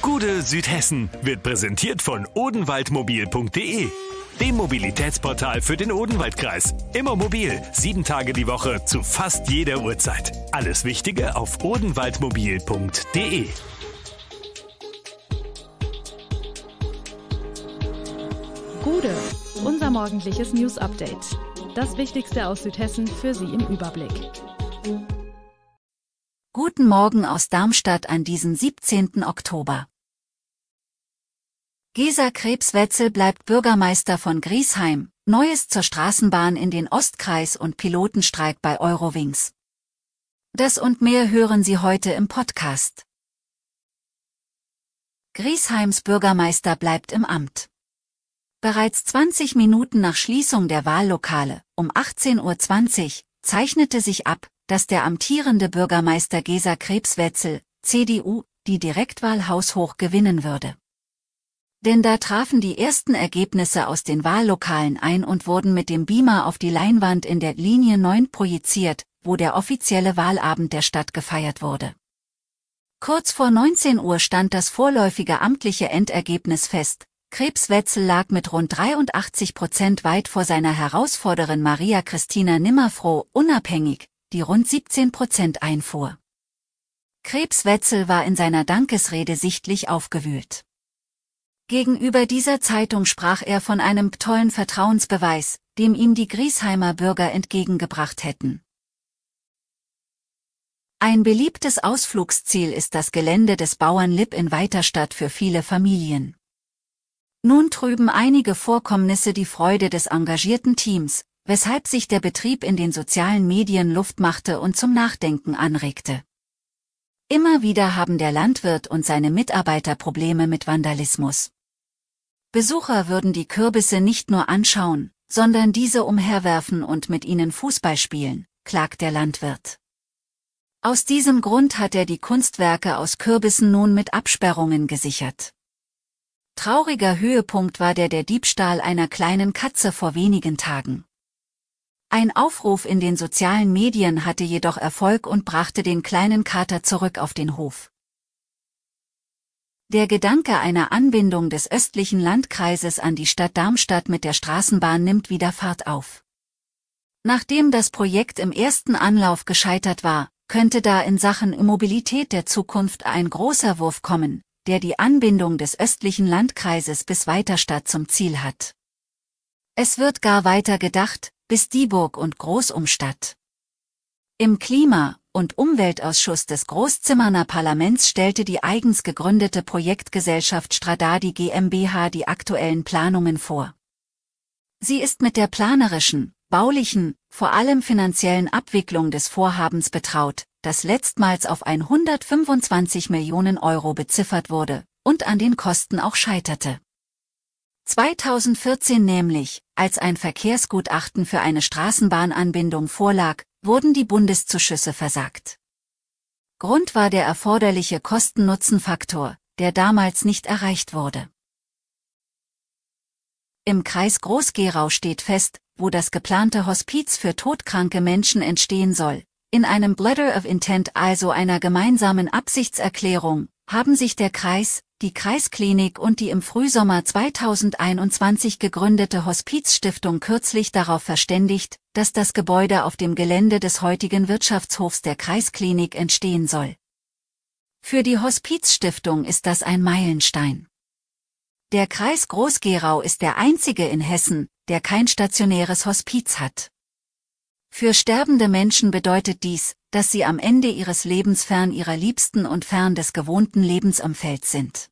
Gute Südhessen wird präsentiert von odenwaldmobil.de, dem Mobilitätsportal für den Odenwaldkreis. Immer mobil, sieben Tage die Woche zu fast jeder Uhrzeit. Alles Wichtige auf odenwaldmobil.de. Gude, unser morgendliches News Update. Das Wichtigste aus Südhessen für Sie im Überblick. Guten Morgen aus Darmstadt an diesem 17. Oktober. Gesa Krebswetzel bleibt Bürgermeister von Griesheim, Neues zur Straßenbahn in den Ostkreis und Pilotenstreik bei Eurowings. Das und mehr hören Sie heute im Podcast. Griesheims Bürgermeister bleibt im Amt. Bereits 20 Minuten nach Schließung der Wahllokale, um 18.20 Uhr, zeichnete sich ab, dass der amtierende Bürgermeister Gesa Krebswetzel, CDU, die Direktwahl haushoch gewinnen würde. Denn da trafen die ersten Ergebnisse aus den Wahllokalen ein und wurden mit dem Beamer auf die Leinwand in der Linie 9 projiziert, wo der offizielle Wahlabend der Stadt gefeiert wurde. Kurz vor 19 Uhr stand das vorläufige amtliche Endergebnis fest, Krebswetzel lag mit rund 83 Prozent weit vor seiner Herausforderin Maria Christina Nimmerfroh unabhängig, die rund 17 Prozent einfuhr. Krebswetzel war in seiner Dankesrede sichtlich aufgewühlt. Gegenüber dieser Zeitung sprach er von einem tollen Vertrauensbeweis, dem ihm die Griesheimer Bürger entgegengebracht hätten. Ein beliebtes Ausflugsziel ist das Gelände des Bauernlipp in Weiterstadt für viele Familien. Nun trüben einige Vorkommnisse die Freude des engagierten Teams, weshalb sich der Betrieb in den sozialen Medien Luft machte und zum Nachdenken anregte. Immer wieder haben der Landwirt und seine Mitarbeiter Probleme mit Vandalismus. Besucher würden die Kürbisse nicht nur anschauen, sondern diese umherwerfen und mit ihnen Fußball spielen, klagt der Landwirt. Aus diesem Grund hat er die Kunstwerke aus Kürbissen nun mit Absperrungen gesichert trauriger Höhepunkt war der der Diebstahl einer kleinen Katze vor wenigen Tagen. Ein Aufruf in den sozialen Medien hatte jedoch Erfolg und brachte den kleinen Kater zurück auf den Hof. Der Gedanke einer Anbindung des östlichen Landkreises an die Stadt Darmstadt mit der Straßenbahn nimmt wieder Fahrt auf. Nachdem das Projekt im ersten Anlauf gescheitert war, könnte da in Sachen Immobilität der Zukunft ein großer Wurf kommen, der die Anbindung des östlichen Landkreises bis Weiterstadt zum Ziel hat. Es wird gar weiter gedacht, bis Dieburg und Großumstadt. Im Klima- und Umweltausschuss des Großzimmerner Parlaments stellte die eigens gegründete Projektgesellschaft Stradadi GmbH die aktuellen Planungen vor. Sie ist mit der planerischen, baulichen, vor allem finanziellen Abwicklung des Vorhabens betraut, das letztmals auf 125 Millionen Euro beziffert wurde und an den Kosten auch scheiterte. 2014 nämlich, als ein Verkehrsgutachten für eine Straßenbahnanbindung vorlag, wurden die Bundeszuschüsse versagt. Grund war der erforderliche Kosten-Nutzen-Faktor, der damals nicht erreicht wurde. Im Kreis Groß-Gerau steht fest, wo das geplante Hospiz für todkranke Menschen entstehen soll, in einem Letter of Intent also einer gemeinsamen Absichtserklärung, haben sich der Kreis, die Kreisklinik und die im Frühsommer 2021 gegründete Hospizstiftung kürzlich darauf verständigt, dass das Gebäude auf dem Gelände des heutigen Wirtschaftshofs der Kreisklinik entstehen soll. Für die Hospizstiftung ist das ein Meilenstein. Der Kreis Groß-Gerau ist der einzige in Hessen, der kein stationäres Hospiz hat. Für sterbende Menschen bedeutet dies, dass sie am Ende ihres Lebens fern ihrer Liebsten und fern des gewohnten Lebens Feld sind.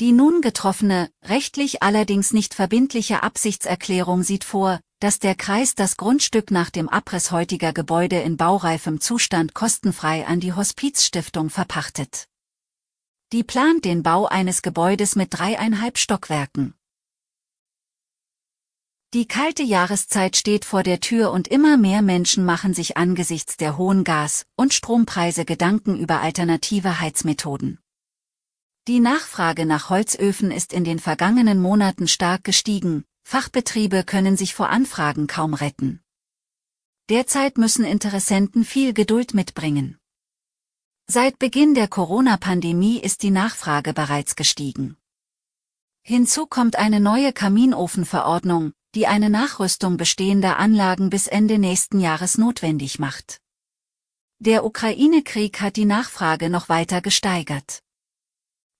Die nun getroffene, rechtlich allerdings nicht verbindliche Absichtserklärung sieht vor, dass der Kreis das Grundstück nach dem Abriss heutiger Gebäude in baureifem Zustand kostenfrei an die Hospizstiftung verpachtet. Die plant den Bau eines Gebäudes mit dreieinhalb Stockwerken. Die kalte Jahreszeit steht vor der Tür und immer mehr Menschen machen sich angesichts der hohen Gas- und Strompreise Gedanken über alternative Heizmethoden. Die Nachfrage nach Holzöfen ist in den vergangenen Monaten stark gestiegen, Fachbetriebe können sich vor Anfragen kaum retten. Derzeit müssen Interessenten viel Geduld mitbringen. Seit Beginn der Corona-Pandemie ist die Nachfrage bereits gestiegen. Hinzu kommt eine neue Kaminofenverordnung, die eine Nachrüstung bestehender Anlagen bis Ende nächsten Jahres notwendig macht. Der Ukraine-Krieg hat die Nachfrage noch weiter gesteigert.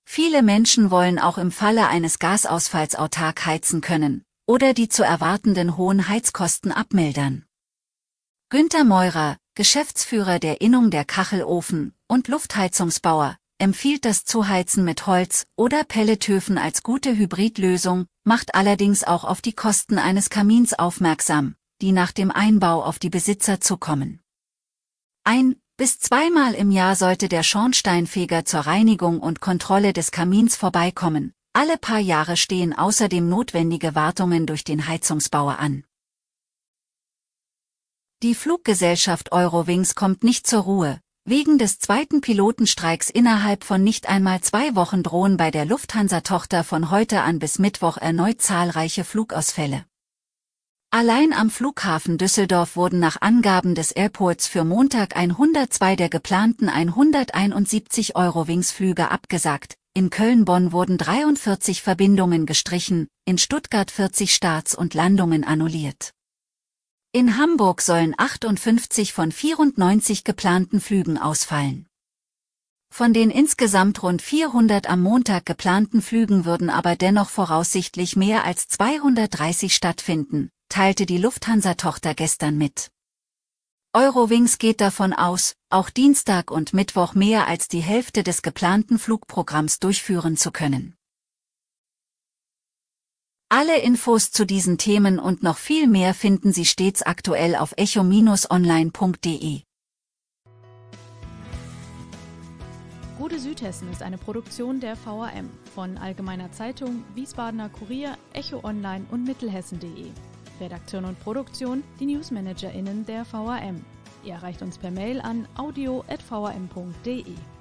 Viele Menschen wollen auch im Falle eines Gasausfalls autark heizen können oder die zu erwartenden hohen Heizkosten abmildern. Günter Meurer, Geschäftsführer der Innung der Kachelofen- und Luftheizungsbauer, empfiehlt das Zuheizen mit Holz- oder Pellethöfen als gute Hybridlösung, macht allerdings auch auf die Kosten eines Kamins aufmerksam, die nach dem Einbau auf die Besitzer zukommen. Ein bis zweimal im Jahr sollte der Schornsteinfeger zur Reinigung und Kontrolle des Kamins vorbeikommen. Alle paar Jahre stehen außerdem notwendige Wartungen durch den Heizungsbauer an. Die Fluggesellschaft Eurowings kommt nicht zur Ruhe, Wegen des zweiten Pilotenstreiks innerhalb von nicht einmal zwei Wochen drohen bei der Lufthansa-Tochter von heute an bis Mittwoch erneut zahlreiche Flugausfälle. Allein am Flughafen Düsseldorf wurden nach Angaben des Airports für Montag 102 der geplanten 171 Eurowings-Flüge abgesagt, in Köln-Bonn wurden 43 Verbindungen gestrichen, in Stuttgart 40 Starts und Landungen annulliert. In Hamburg sollen 58 von 94 geplanten Flügen ausfallen. Von den insgesamt rund 400 am Montag geplanten Flügen würden aber dennoch voraussichtlich mehr als 230 stattfinden, teilte die Lufthansa-Tochter gestern mit. Eurowings geht davon aus, auch Dienstag und Mittwoch mehr als die Hälfte des geplanten Flugprogramms durchführen zu können. Alle Infos zu diesen Themen und noch viel mehr finden Sie stets aktuell auf echo-online.de. Gute Südhessen ist eine Produktion der VAM von Allgemeiner Zeitung, Wiesbadener Kurier, Echo Online und Mittelhessen.de. Redaktion und Produktion, die NewsmanagerInnen der VAM. Ihr erreicht uns per Mail an audio.vam.de.